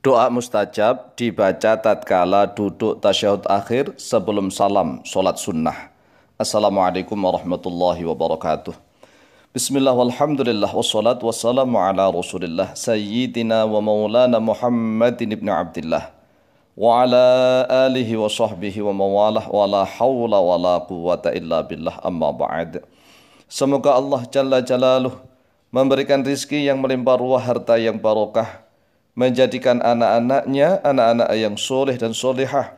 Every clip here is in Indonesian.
Doa mustajab dibaca tatkala duduk tasyahud akhir sebelum salam solat sunnah. Assalamualaikum warahmatullahi wabarakatuh. Bismillah walhamdulillah wassalatu wassalamu ala rasulillah sayyidina wa maulana Muhammadin ibn Abdullah wa ala alihi wa sahbihi wa mawalah wa la hawla wa la quwata illa billah amma ba'd. Semoga Allah Jalla Jalaluh memberikan rizki yang melimpah ruah harta yang barokah menjadikan anak-anaknya anak-anak yang soleh dan solehah,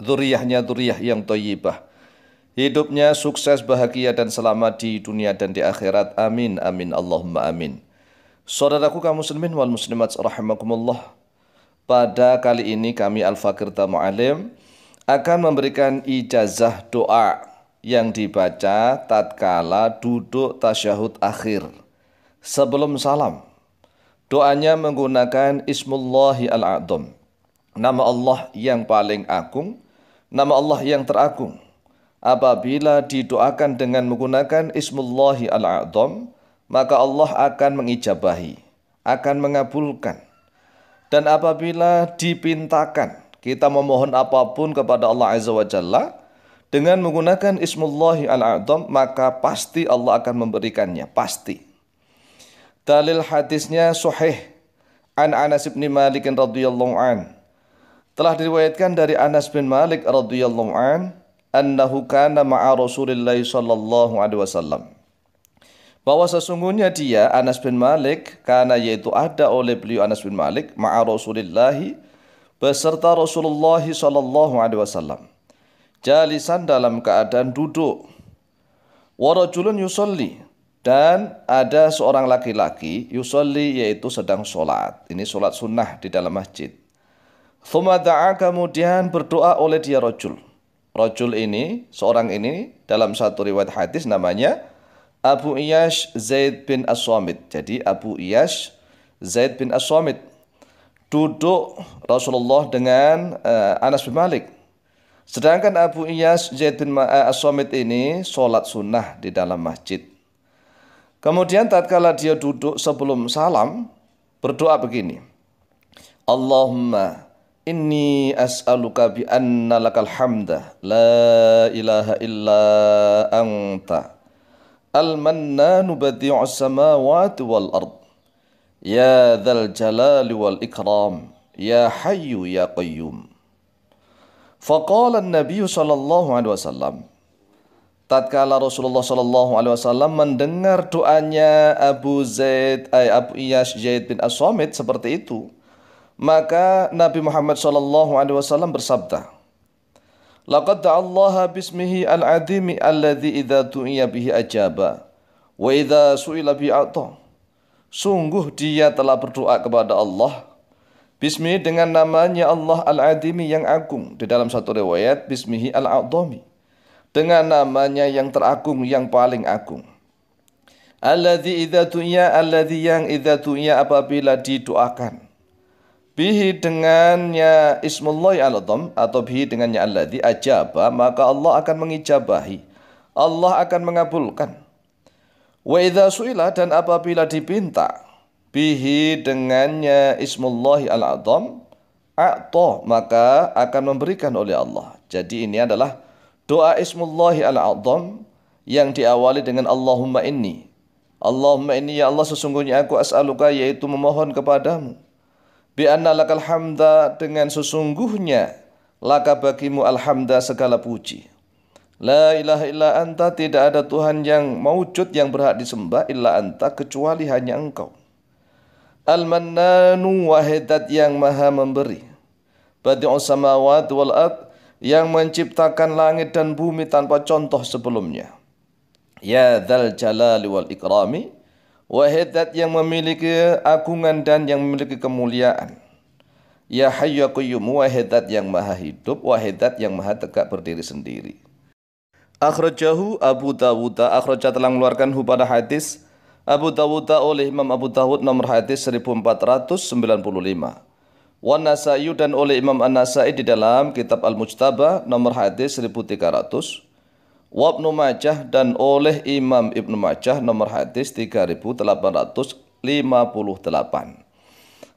zuriyahnya zuriyah yang toyibah. Hidupnya sukses, bahagia dan selamat di dunia dan di akhirat. Amin, amin, Allahumma amin. Saudaraku kaum muslimin wal muslimat rahimakumullah. Pada kali ini kami Al-Fakir Alim akan memberikan ijazah doa yang dibaca tatkala duduk tasyahud akhir sebelum salam. Doanya menggunakan Ismullahi al adham Nama Allah yang paling agung, nama Allah yang teragung. Apabila didoakan dengan menggunakan Ismullahi al adham maka Allah akan mengijabahi, akan mengabulkan. Dan apabila dipintakan, kita memohon apapun kepada Allah Azza wa Jalla, dengan menggunakan Ismullahi al adham maka pasti Allah akan memberikannya, pasti. Dalil hadisnya suhih an Anas bin Malik radhiyallahu an. Telah diriwayatkan dari Anas bin Malik radhiyallahu an annahu kana ma'a Rasulillah sallallahu alaihi wasallam. Bahwa sesungguhnya dia Anas bin Malik karena yaitu ada oleh beliau Anas bin Malik ma'a Rasulillah beserta Rasulullah sallallahu alaihi wasallam. Jalisan dalam keadaan duduk. Wa rajulun yusalli dan ada seorang laki-laki yusolli yaitu sedang sholat. Ini sholat sunnah di dalam masjid. Thumadaa kemudian berdoa oleh dia rojul. Rojul ini, seorang ini dalam satu riwayat hadis namanya Abu Iyash Zaid bin as Jadi Abu Iyash Zaid bin as Duduk Rasulullah dengan uh, Anas bin Malik. Sedangkan Abu Iyash Zaid bin eh, as ini sholat sunnah di dalam masjid. Kemudian tatkala dia duduk sebelum salam berdoa begini. Allahumma inni as'aluka bi anna lakal hamda la ilaha illa anta al-mannanu badi'us samawati wal ard ya dzal jalali wal ikram ya hayyu ya qayyum. Faqala an-nabiy sallallahu alaihi wasallam tatkala Rasulullah Shallallahu Alaihi Wasallam mendengar doanya Abu Zaid ay eh, Abu Iyash Zaid bin As-Somit seperti itu, maka Nabi Muhammad Shallallahu Alaihi Wasallam bersabda, "Laqad Allah bismihi al-adimi alladhi idza tu'iya bihi ajaba wa idza su'ila bi a'ta." Sungguh dia telah berdoa kepada Allah bismihi dengan namanya Allah al adhimi yang agung Di dalam satu riwayat Bismihi Al-A'dami dengan namanya yang teragung yang paling agung. Alladzi idza tu'ya alladzi yang idza tu'ya apabila didoakan. Bihi dengannya ismullahi al atau bihi dengannya alladzi ajaba maka Allah akan mengijabahi. Allah akan mengabulkan. Wa idza su'ila dan apabila dipinta bihi dengannya ismullahi al atau maka akan memberikan oleh Allah. Jadi ini adalah Doa Ismullahi Al-A'zam yang diawali dengan Allahumma inni. Allahumma inni ya Allah sesungguhnya aku as'aluka yaitu memohon kepadamu. Bi anna lakal hamda dengan sesungguhnya laka bagimu alhamda segala puji. La ilaha illa anta tidak ada Tuhan yang maujud yang berhak disembah illa anta kecuali hanya engkau. Al-Mannanu wahidat yang maha memberi. Badi'us samawati wal ardh yang menciptakan langit dan bumi tanpa contoh sebelumnya. Ya dal jalali wal ikrami, wahidat yang memiliki agungan dan yang memiliki kemuliaan. Ya hayyu ya wahidat yang maha hidup, wahidat yang maha tegak berdiri sendiri. Akhrajahu Abu Dawud, akhrajah telah mengeluarkan pada hadis Abu Dawud oleh Imam Abu Dawud nomor hadis 1495. Wan Nasa'i dan oleh Imam An-Nasa'i di dalam kitab Al-Mujtaba nomor hadis 1300 Wabnu Majah dan oleh Imam Ibn Majah nomor hadis 3858.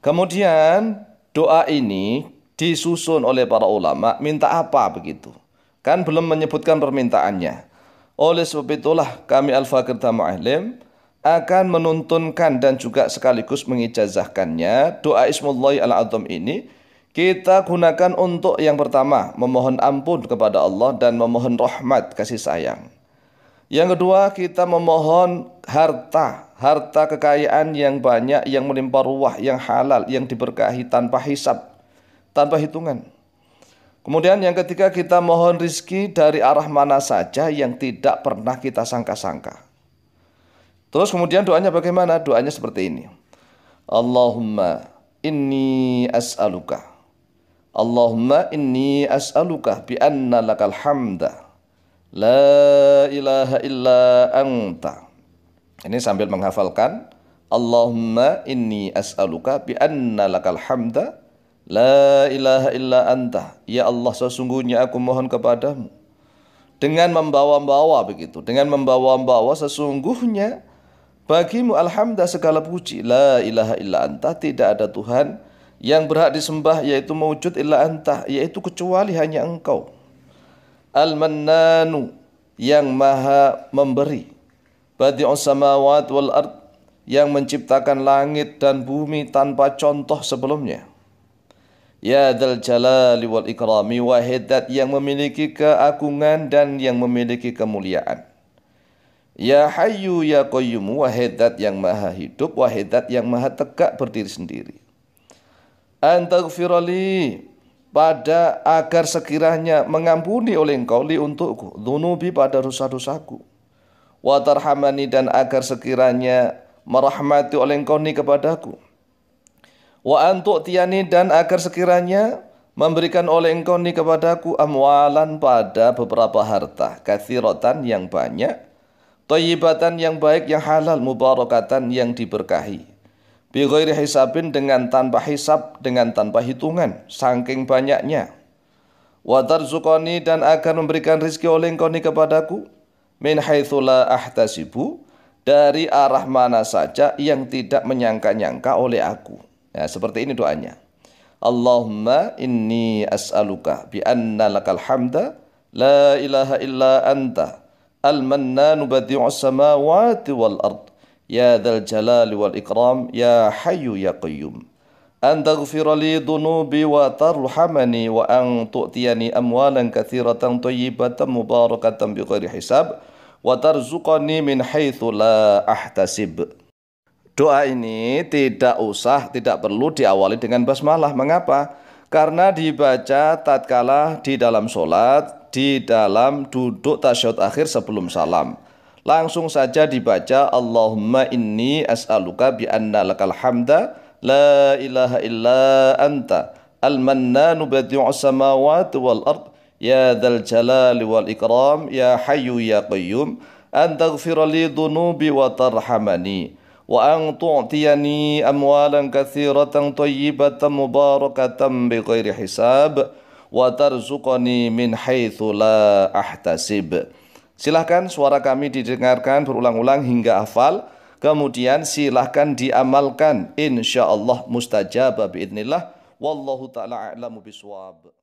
Kemudian doa ini disusun oleh para ulama minta apa begitu. Kan belum menyebutkan permintaannya. Oleh sebab itulah kami Al-Fakir Tama'alim akan menuntunkan dan juga sekaligus mengijazahkannya doa Ismullahi al-Azam ini kita gunakan untuk yang pertama memohon ampun kepada Allah dan memohon rahmat kasih sayang. Yang kedua kita memohon harta, harta kekayaan yang banyak yang melimpah ruah, yang halal, yang diberkahi tanpa hisab, tanpa hitungan. Kemudian yang ketiga kita mohon rizki dari arah mana saja yang tidak pernah kita sangka-sangka. Terus kemudian doanya bagaimana? Doanya seperti ini. Allahumma inni as'aluka. Allahumma inni as'aluka bi anna lakal hamda. La ilaha illa anta. Ini sambil menghafalkan Allahumma inni as'aluka bi anna lakal hamda. La ilaha illa anta. Ya Allah sesungguhnya aku mohon kepadamu. Dengan membawa-bawa begitu. Dengan membawa-bawa sesungguhnya Bagimu alhamdulillah segala puji. La ilaha illa anta. Tidak ada Tuhan yang berhak disembah yaitu mewujud illa anta. Yaitu kecuali hanya engkau. Al-Mannanu. Yang maha memberi. badi'un samawat wal ard. Yang menciptakan langit dan bumi tanpa contoh sebelumnya. Ya dal jalali wal ikrami. Wahidat yang memiliki keagungan dan yang memiliki kemuliaan. Ya hayu Ya qayyumu wahidat yang maha hidup wahidat yang maha tegak berdiri sendiri Antaghfirali pada agar sekiranya mengampuni oleh engkau li untukku dunubi pada dosa-dosaku watarhamani dan agar sekiranya merahmati oleh engkau ni kepadaku wa antuk tiani dan agar sekiranya memberikan oleh engkau ni kepadaku amwalan pada beberapa harta kathirotan yang banyak Toyibatan yang baik, yang halal, mubarakatan yang diberkahi. Bighairi hisabin dengan tanpa hisab, dengan tanpa hitungan, saking banyaknya. Watar zukoni dan akan memberikan rizki oleh engkau kepadaku. Min haithula ahtasibu, dari arah mana saja yang tidak menyangka-nyangka oleh aku. Ya, seperti ini doanya. Allahumma inni as'aluka bi anna lakal hamda la ilaha illa anta المنان mannanu السماوات والأرض يا ذا الجلال والإكرام يا حي يا قيوم أن تغفر لي ذنوبي وترحمني وأن تؤتيني أموالا كثيرة طيبة مباركة بغير حساب وترزقني من حيث لا أحتسب Doa ini tidak usah, tidak perlu diawali dengan basmalah. Mengapa? Karena dibaca tatkala di dalam sholat di dalam duduk tasyahud akhir sebelum salam. Langsung saja dibaca Allahumma inni as'aluka bi anna lakal hamda la ilaha illa anta al-mannanu badi'us samawati wal ard ya dzal jalali wal ikram ya hayyu ya qayyum an taghfira li dhunubi wa tarhamani wa an tu'tiyani amwalan katsiratan thayyibatan mubarakatan bighairi hisab wa tarzuqani min haitsu la ahtasib. Silahkan suara kami didengarkan berulang-ulang hingga hafal. Kemudian silahkan diamalkan. Insya Allah mustajab biidnillah. Wallahu ta'ala a'lamu biswab.